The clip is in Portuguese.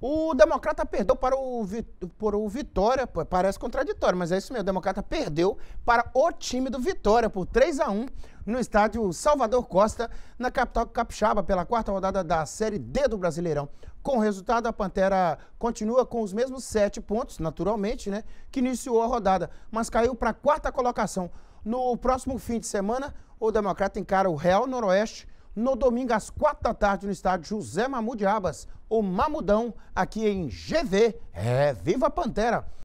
O Democrata perdeu para o, por o Vitória, parece contraditório, mas é isso mesmo. O Democrata perdeu para o time do Vitória por 3 a 1 no estádio Salvador Costa, na capital capixaba, pela quarta rodada da Série D do Brasileirão. Com o resultado, a Pantera continua com os mesmos sete pontos, naturalmente, né, que iniciou a rodada, mas caiu para a quarta colocação. No próximo fim de semana, o Democrata encara o Real Noroeste no domingo às quatro da tarde no estádio José Mamud Abas, o Mamudão, aqui em GV. É, viva a Pantera!